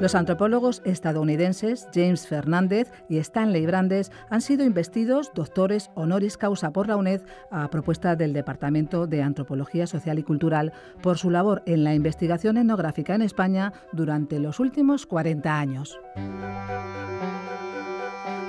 Los antropólogos estadounidenses James Fernández y Stanley Brandes han sido investidos doctores honoris causa por la UNED a propuesta del Departamento de Antropología Social y Cultural por su labor en la investigación etnográfica en España durante los últimos 40 años.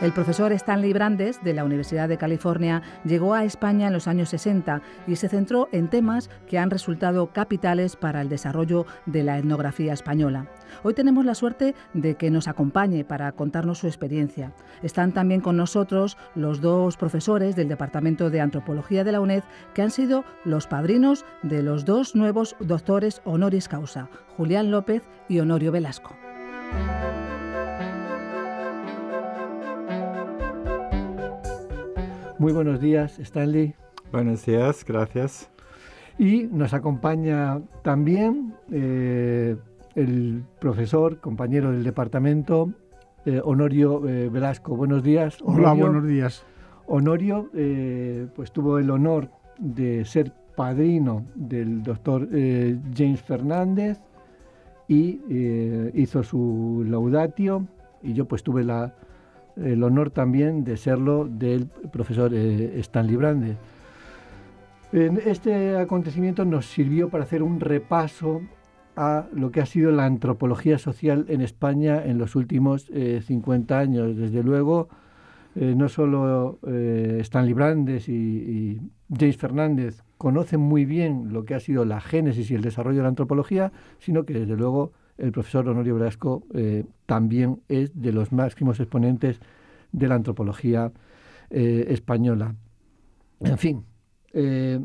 El profesor Stanley Brandes, de la Universidad de California, llegó a España en los años 60 y se centró en temas que han resultado capitales para el desarrollo de la etnografía española. Hoy tenemos la suerte de que nos acompañe para contarnos su experiencia. Están también con nosotros los dos profesores del Departamento de Antropología de la UNED que han sido los padrinos de los dos nuevos doctores honoris causa, Julián López y Honorio Velasco. Muy buenos días, Stanley. Buenos días, gracias. Y nos acompaña también eh, el profesor, compañero del departamento, eh, Honorio eh, Velasco. Buenos días. Hola, buenos días. Honorio, pues tuvo el honor de ser padrino del doctor James Fernández y hizo su laudatio y yo pues tuve la, el honor también de serlo del profesor eh, Stanley Brandes. Este acontecimiento nos sirvió para hacer un repaso a lo que ha sido la antropología social en España en los últimos 50 eh, años. Desde luego, eh, no solo Stanley Brandes y, y James Fernández conocen muy bien lo que ha sido la génesis y el desarrollo de la antropología, sino que desde luego el profesor Honorio Brasco eh, también es de los máximos exponentes de la antropología eh, española. En fin, eh,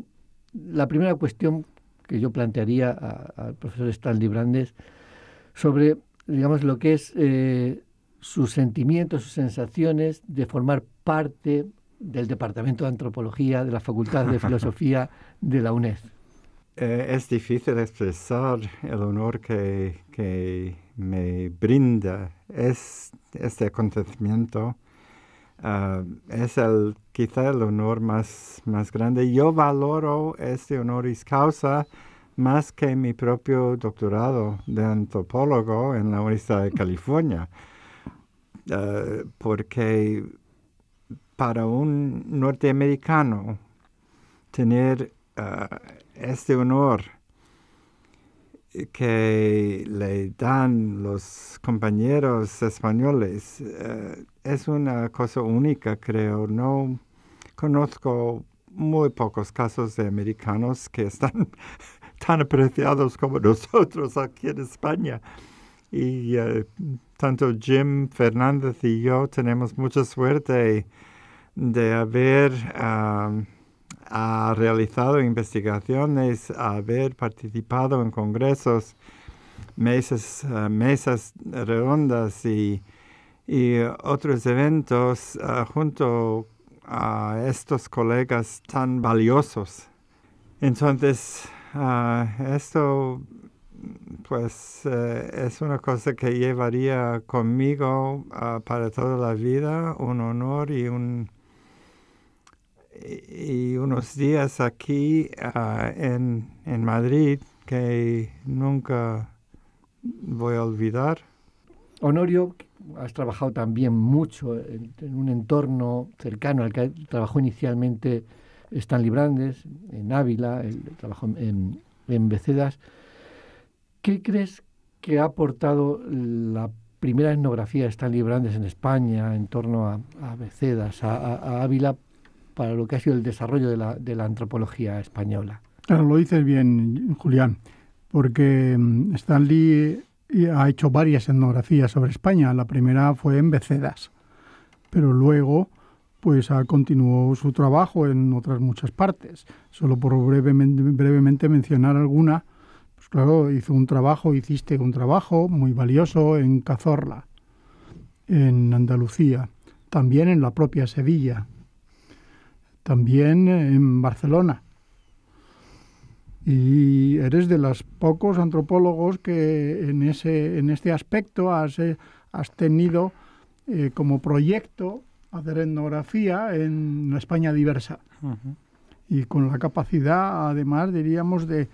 la primera cuestión que yo plantearía al profesor Stanley Brandes sobre, digamos, lo que es sus sentimientos, sus sensaciones de formar parte del Departamento de Antropología de la Facultad de Filosofía de la UNED. Eh, es difícil expresar el honor que, me brinda este acontecimiento. Ah, es el, quizá el honor más, más grande. Yo valoro este honoris causa más que mi propio doctorado de antropólogo en la Universidad de California, ah, porque para un norteamericano tener ah, este honor que le dan los compañeros españoles eh, es una cosa única, creo. No conozco muy pocos casos de americanos que están tan apreciados como nosotros aquí en España. Y eh, tanto Jim Fernández y yo tenemos mucha suerte de haber ah, ha realizado investigaciones, haber participado en congresos, mesas, eh, mesas redondas y, otros eventos eh, junto a estos colegas tan valiosos. Entonces, eh, esto pues es una cosa que llevaría conmigo para toda la vida, un honor y un, y unos días aquí ah, en, Madrid que nunca voy a olvidar. Honorio, has trabajado también mucho en, un entorno cercano al que trabajó inicialmente Stanley Brandes, en Ávila, en, Becedas. ¿Qué crees que ha aportado la primera etnografía de Stanley Brandes en España en torno a, Becedas, a Ávila, para lo que ha sido el desarrollo de la, antropología española. Claro, lo dices bien, Julián, porque mm, Stanley eh, ha hecho varias etnografías sobre España. La primera fue en Becedas, pero luego pues continuó su trabajo en otras muchas partes. Solo por brevemente, brevemente mencionar alguna, pues claro, hizo un trabajo, hiciste un trabajo muy valioso en Cazorla, en Andalucía, también en la propia Sevilla, también en Barcelona. Y eres de los pocos antropólogos que en, ese, en este aspecto has, eh, tenido eh, como proyecto hacer etnografía en la España diversa. Y con la capacidad, además, diríamos, de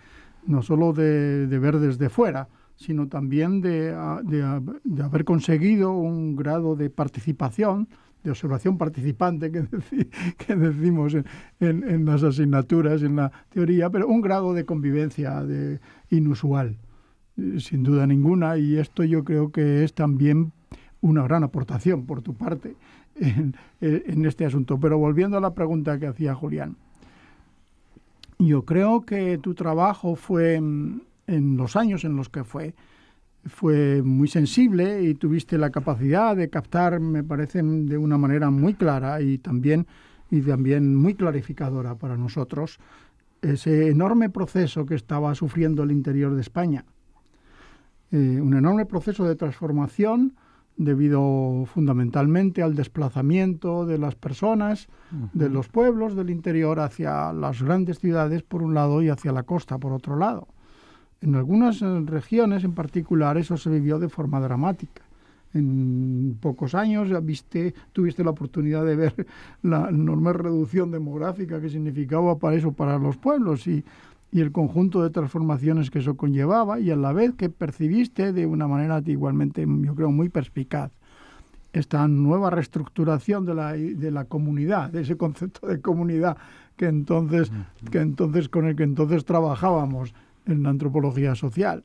no solo de, ver desde fuera, sino también ah, de, haber conseguido un grado de participación de observación participante que, decimos en, las asignaturas, en la teoría, pero un grado de convivencia de, inusual, eh, sin duda ninguna, y esto yo creo que es también una gran aportación por tu parte en este asunto. Pero volviendo a la pregunta que hacía Julián, yo creo que tu trabajo fue en los años en los que fue, fue muy sensible y tuviste la capacidad de captar, me parece, de una manera muy clara y también, y también muy clarificadora para nosotros ese enorme proceso que estaba sufriendo el interior de España. Eh, un enorme proceso de transformación debido fundamentalmente al desplazamiento de las personas, de los pueblos del interior hacia las grandes ciudades por un lado y hacia la costa por otro lado. En algunas eh, regiones en particular eso se vivió de forma dramática. En pocos años viste, tuviste la oportunidad de ver la enorme reducción demográfica que significaba para eso, para los pueblos y, el conjunto de transformaciones que eso conllevaba y a la vez que percibiste de una manera igualmente, yo creo, muy perspicaz esta nueva reestructuración de la, de la comunidad, de ese concepto de comunidad que entonces, que entonces con el que entonces trabajábamos en la antropología social,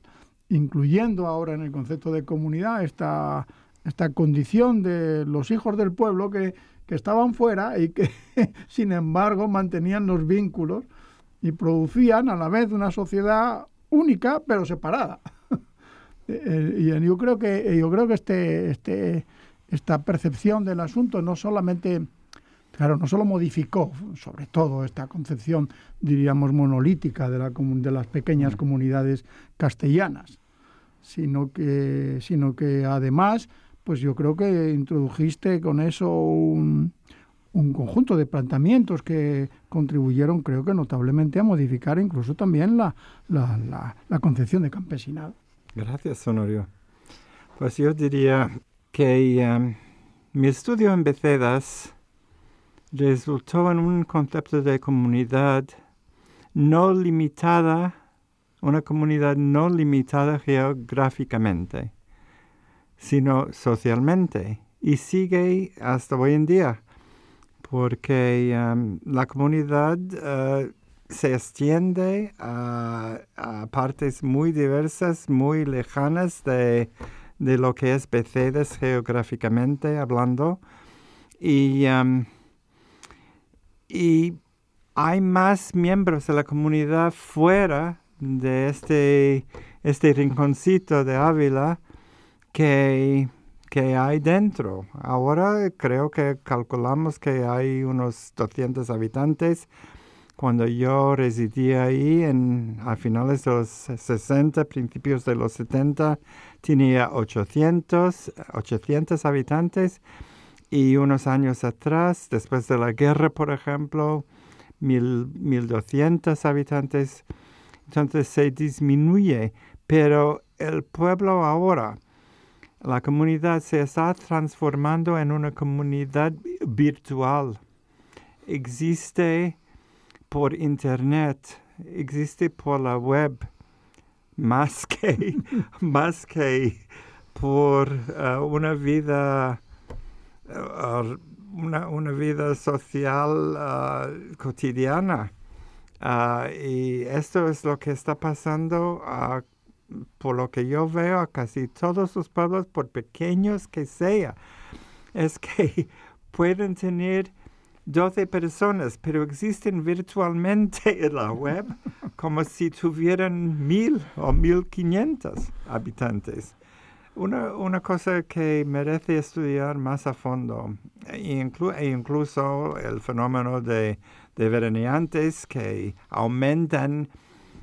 incluyendo ahora en el concepto de comunidad esta, esta condición de los hijos del pueblo que, estaban fuera y que, sin embargo, mantenían los vínculos y producían a la vez una sociedad única pero separada. Eh, eh, y yo creo que, yo creo que este, este, esta percepción del asunto no solamente Claro, no solo modificó, sobre todo, esta concepción, diríamos, monolítica de, la, de las pequeñas mm. comunidades castellanas, sino que, sino que además, pues yo creo que introdujiste con eso un, conjunto de planteamientos que contribuyeron, creo que notablemente, a modificar incluso también la, concepción de campesinado. Gracias, Honorio. Pues yo diría que em, mi estudio en Becedas resultó en un concepto de comunidad no limitada, una comunidad no limitada geográficamente, sino socialmente. Y sigue hasta hoy en día, porque um, la comunidad uh, se extiende a, partes muy diversas, muy lejanas de, lo que es Becedes geográficamente hablando. Y um, y hay más miembros de la comunidad fuera de este, este rinconcito de Ávila que, hay dentro. Ahora creo que calculamos que hay unos 200 habitantes. Cuando yo residía ahí en, a finales de los 60, principios de los 70, tenía 800, 800 habitantes y unos años atrás, después de la guerra, por ejemplo, 1.200 habitantes. Entonces se disminuye, pero el pueblo ahora, la comunidad se está transformando en una comunidad virtual. Existe por internet, existe por la web, más que, más que por eh, una vida eh, eh, una, una, vida social eh, cotidiana. y esto es lo que está pasando, por lo que yo veo, a casi todos los pueblos, por pequeños que sea. Es que pueden tener 12 personas, pero existen virtualmente en la web como si tuvieran mil o mil habitantes. Una, una, cosa que merece estudiar más a fondo, e, e incluso el fenómeno de, de veraneantes que aumentan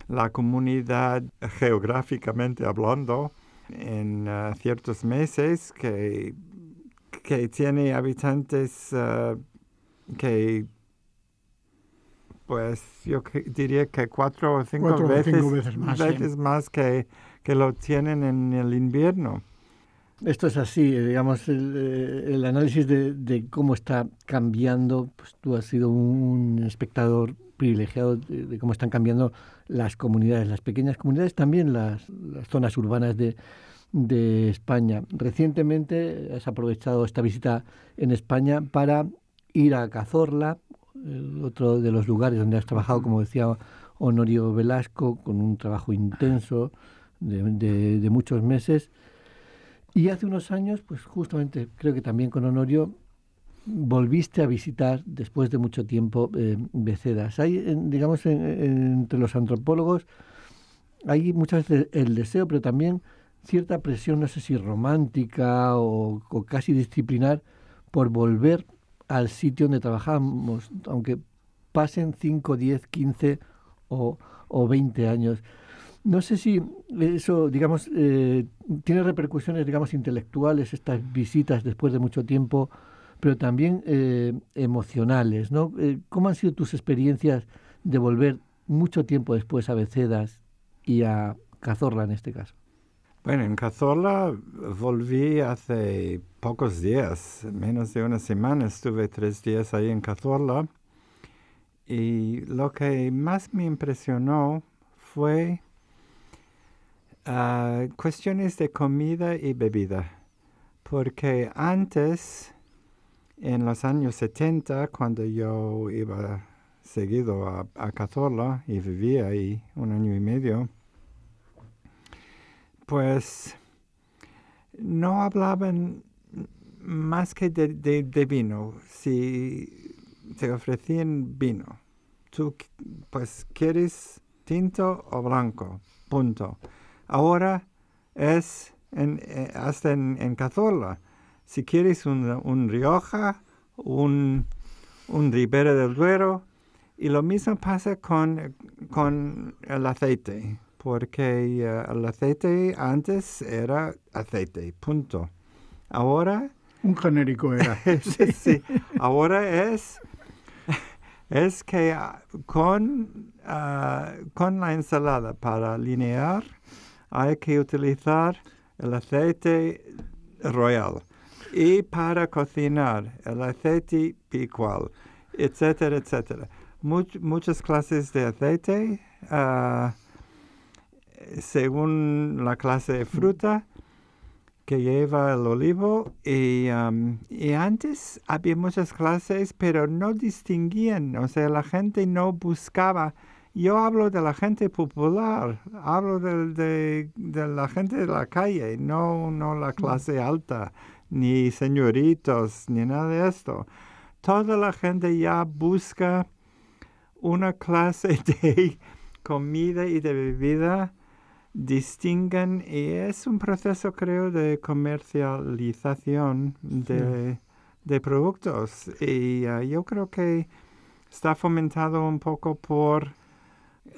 la comunidad geográficamente hablando en eh, ciertos meses, que, que tiene habitantes eh, que, pues yo diría que cuatro o cinco, veces, más que que lo obtienen en el invierno. Esto es así, eh, digamos, el, eh, análisis de, cómo está cambiando, pues tú has sido un espectador privilegiado de, cómo están cambiando las comunidades, las pequeñas comunidades, también las, zonas urbanas de, España. Recientemente has aprovechado esta visita en España para ir a Cazorla, otro de los lugares donde has trabajado, como decía Honorio Velasco, con un trabajo intenso de, muchos meses. Y hace unos años, pues justamente creo que también con Honorio, volviste a visitar después de mucho tiempo eh, Becedas. Hay, digamos, entre los antropólogos, hay muchas veces el deseo, pero también cierta presión, no sé si romántica o, casi disciplinar, por volver al sitio donde trabajamos, aunque pasen 5, 10, 15 o, o 20 años. No sé si eso, digamos, eh, tiene repercusiones, digamos, intelectuales, estas visitas después de mucho tiempo, pero también eh, emocionales, ¿no? Eh, ¿Cómo han sido tus experiencias de volver mucho tiempo después a Becedas y a Cazorla en este caso? Bueno, en Cazorla volví hace pocos días, menos de una semana, estuve tres días ahí en Cazorla y lo que más me impresionó fue Ah, cuestiones de comida y bebida. Porque antes, en los años 70, cuando yo iba seguido a, a y vivía ahí un año y medio, pues no hablaban más que de, de, vino. Si te ofrecían vino, tú pues quieres tinto o blanco, punto ahora es eh, hasta en, cazola, Si quieres un, Rioja, un, Ribera del Duero, y lo mismo pasa con, el aceite, porque eh, el aceite antes era aceite, punto. Ahora... Un genérico era. sí. sí. Ahora es, es que ah, con, ah, con la ensalada para linear, hay que utilizar el aceite royal y para cocinar el aceite picual, etcétera, etcétera. muchas clases de aceite ah, según la clase de fruta que lleva el olivo y, y, antes había muchas clases pero no distinguían, o sea, la gente no buscaba yo hablo de la gente popular, hablo de, la gente de la calle, no, no la clase alta, ni señoritos, ni nada de esto. Toda la gente ya busca una clase de comida y de bebida distinguen y es un proceso creo de comercialización de, productos y ah, yo creo que está fomentado un poco por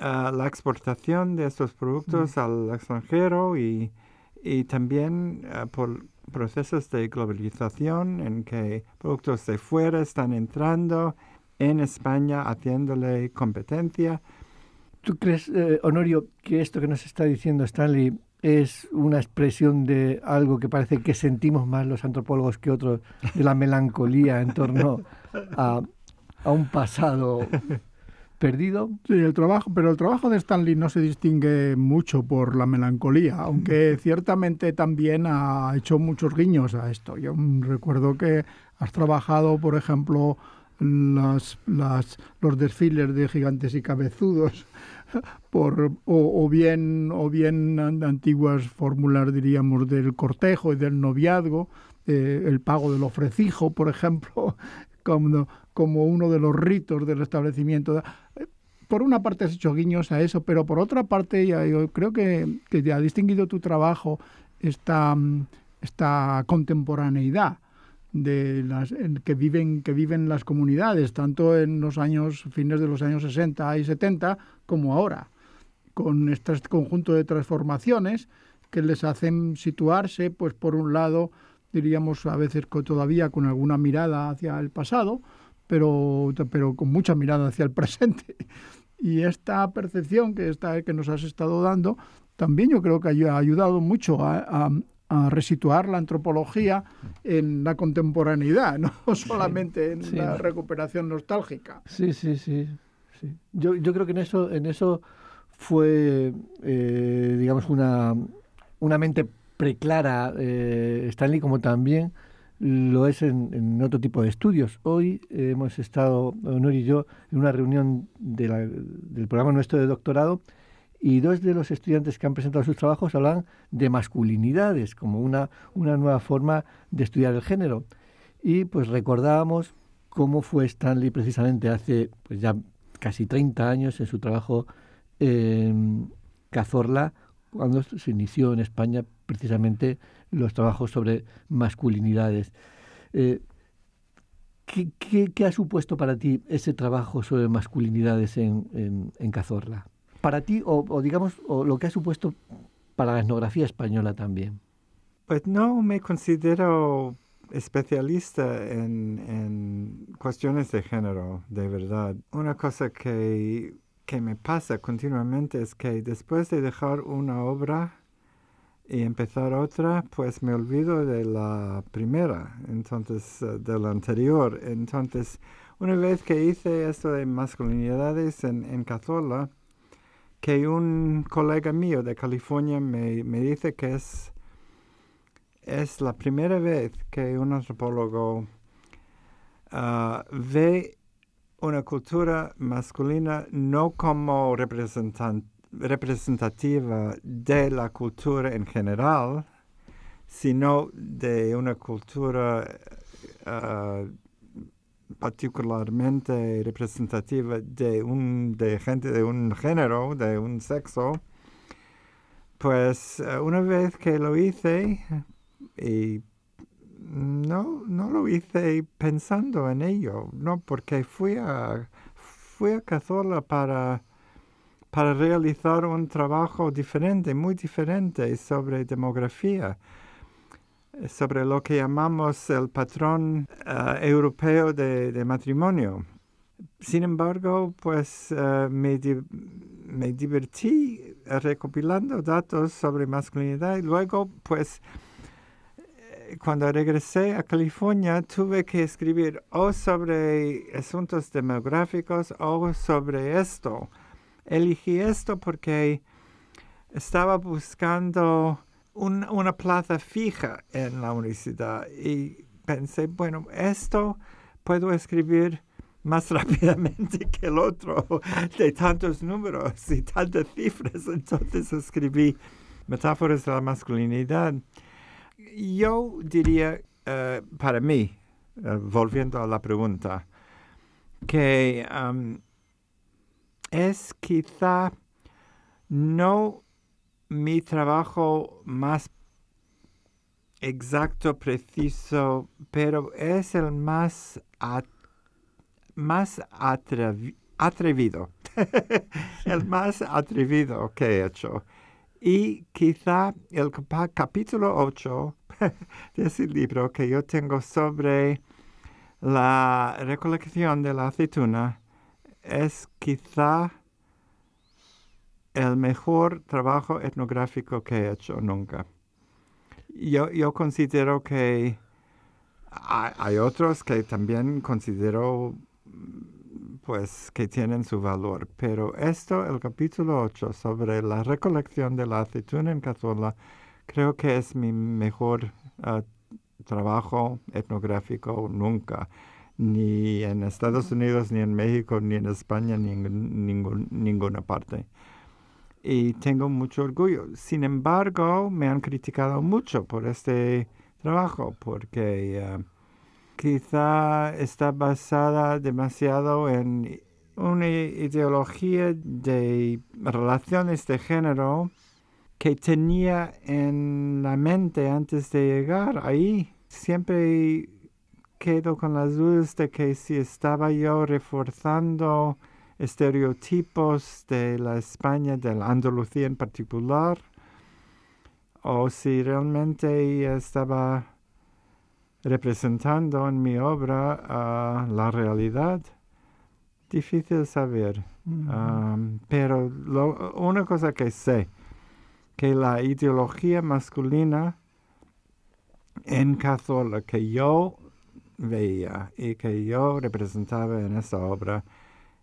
la exportación de estos productos al extranjero y, y también ah, por procesos de globalización en que productos de fuera están entrando en España haciéndole competencia. ¿Tú crees, eh, Honorio, que esto que nos está diciendo Stanley es una expresión de algo que parece que sentimos más los antropólogos que otros, de la melancolía en torno a, a un pasado perdido. Sí, el trabajo, pero el trabajo de Stanley no se distingue mucho por la melancolía, mm. aunque ciertamente también ha hecho muchos guiños a esto. Yo recuerdo que has trabajado, por ejemplo, las, los desfiles de gigantes y cabezudos por, o, bien, o bien antiguas fórmulas, diríamos, del cortejo y del noviazgo, eh, el pago del ofrecijo, por ejemplo, como, como uno de los ritos del establecimiento por una parte has hecho guiños a eso, pero por otra parte yo creo que, te ha distinguido tu trabajo esta, contemporaneidad de las que viven que viven las comunidades tanto en los años fines de los años 60 y 70 como ahora con este conjunto de transformaciones que les hacen situarse pues por un lado diríamos a veces todavía con alguna mirada hacia el pasado pero, pero con mucha mirada hacia el presente. Y esta percepción que, que nos has estado dando también yo creo que ha ayudado mucho a, resituar la antropología en la contemporaneidad, no solamente en una recuperación nostálgica. Sí, sí, sí. Yo, creo que en eso, en eso fue, eh, digamos, una, mente preclara eh, Stanley, como también lo es en, otro tipo de estudios. Hoy hemos estado, Honor y yo, en una reunión del programa nuestro de doctorado y dos de los estudiantes que han presentado sus trabajos hablan de masculinidades como una, nueva forma de estudiar el género. Y pues recordábamos cómo fue Stanley precisamente hace pues ya casi 30 años en su trabajo en Cazorla, cuando se inició en España precisamente los trabajos sobre masculinidades. Eh, ¿qué, ha supuesto para ti ese trabajo sobre masculinidades en, Cazorla? Para ti, o, digamos, lo que ha supuesto para la etnografía española también. Pues no me considero especialista en, cuestiones de género, de verdad. Una cosa que me pasa continuamente es que después de dejar una obra, y empezar otra, pues me olvido de la primera, entonces, eh, de la anterior. Entonces, una vez que hice esto de masculinidades en, en que un colega mío de California me, dice que es, es la primera vez que un antropólogo ah, ve una cultura masculina no como representante representativa de la cultura en general, sino de una cultura eh, particularmente representativa de, un, de gente de un género, de un sexo. Pues eh, una vez que lo hice, y no, no lo hice pensando en ello, no, porque fui a, fui a Cazola para para realizar un trabajo diferente, muy diferente sobre demografía, sobre lo que llamamos el patrón eh, europeo de, matrimonio. Sin embargo, pues eh, me, me divertí recopilando datos sobre masculinidad y luego pues eh, cuando regresé a California tuve que escribir o sobre asuntos demográficos o sobre esto elegí esto porque estaba buscando una plaza fija en la universidad y pensé, bueno, esto puedo escribir más rápidamente que el otro de tantos números y tantas cifras. Entonces escribí Metáforas de la Masculinidad. Yo diría, eh, para mí, eh, volviendo a la pregunta, que um, es quizá no mi trabajo más exacto, preciso, pero es el más, más atrevido, el más atrevido que he hecho. Y quizá el capítulo 8 de ese libro que yo tengo sobre la recolección de la aceituna es quizá el mejor trabajo etnográfico que he hecho nunca. Yo, considero que hay, otros que también considero pues que tienen su valor, pero esto, el capítulo 8 sobre la recolección de la aceituna en Cazola, creo que es mi mejor eh, trabajo etnográfico nunca ni en Estados Unidos, ni en México, ni en España, ni en ninguna parte. Y tengo mucho orgullo. Sin embargo, me han criticado mucho por este trabajo, porque eh, quizá está basada demasiado en una ideología de relaciones de género que tenía en la mente antes de llegar ahí. Siempre quedo con las dudas de que si estaba yo reforzando estereotipos de la España, de la Andalucía en particular, o si realmente estaba representando en mi obra la realidad. Difícil saber, pero una cosa que sé, que la ideología masculina en lo que yo veía y que yo representaba en esa obra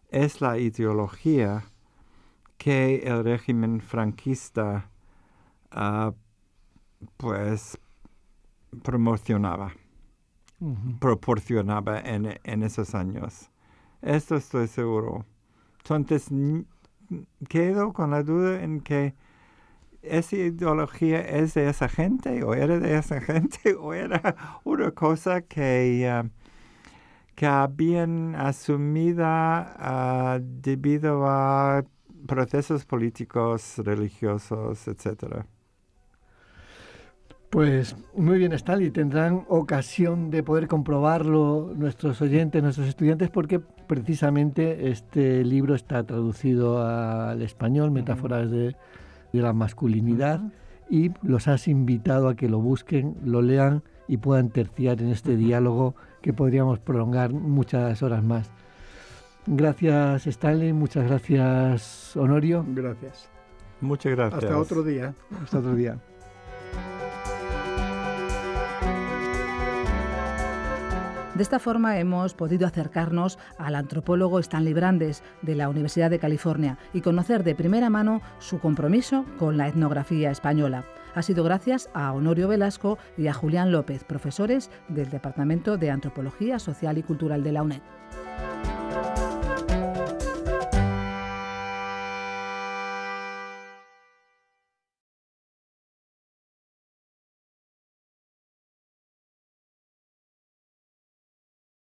es la ideología que el régimen franquista ah, pues promocionaba, proporcionaba en, esos años. Esto estoy seguro. Entonces, quedo con la duda en que esa ideología es de esa gente o era de esa gente o era una cosa que, um, que habían asumida ah, debido a procesos políticos, religiosos, etcétera. Pues muy bien, Stanley. Tendrán ocasión de poder comprobarlo nuestros oyentes, nuestros estudiantes, porque precisamente este libro está traducido al español, Metáforas de de la masculinidad y los has invitado a que lo busquen, lo lean y puedan terciar en este diálogo que podríamos prolongar muchas horas más. Gracias Stanley, muchas gracias Honorio. Gracias. Muchas gracias. Hasta otro día. Hasta otro día. De esta forma hemos podido acercarnos al antropólogo Stanley Brandes de la Universidad de California y conocer de primera mano su compromiso con la etnografía española. Ha sido gracias a Honorio Velasco y a Julián López, profesores del Departamento de Antropología Social y Cultural de la UNED.